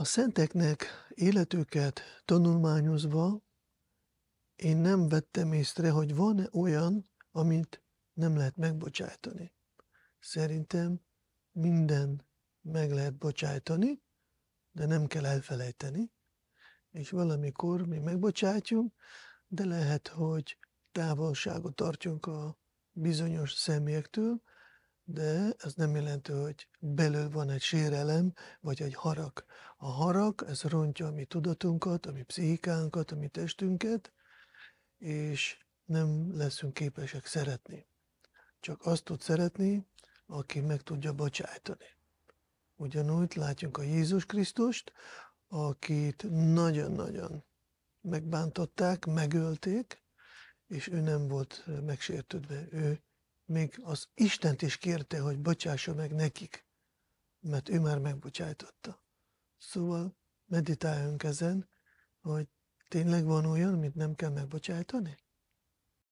A szenteknek életüket tanulmányozva én nem vettem észre, hogy van-e olyan, amit nem lehet megbocsájtani. Szerintem minden meg lehet bocsájtani, de nem kell elfelejteni, és valamikor mi megbocsátjunk, de lehet, hogy távolságot tartjunk a bizonyos személyektől, de ez nem jelenti, hogy belül van egy sérelem, vagy egy harag. A harag, ez rontja a mi tudatunkat, a mi pszichikánkat, a mi testünket, és nem leszünk képesek szeretni. Csak azt tud szeretni, aki meg tudja bocsájtani. Ugyanúgy látjuk a Jézus Krisztust, akit nagyon-nagyon megbántották, megölték, és ő nem volt megsértődve, ő még az Istent is kérte, hogy bocsássa meg nekik, mert ő már megbocsájtotta. Szóval meditáljunk ezen, hogy tényleg van olyan, amit nem kell megbocsájtani?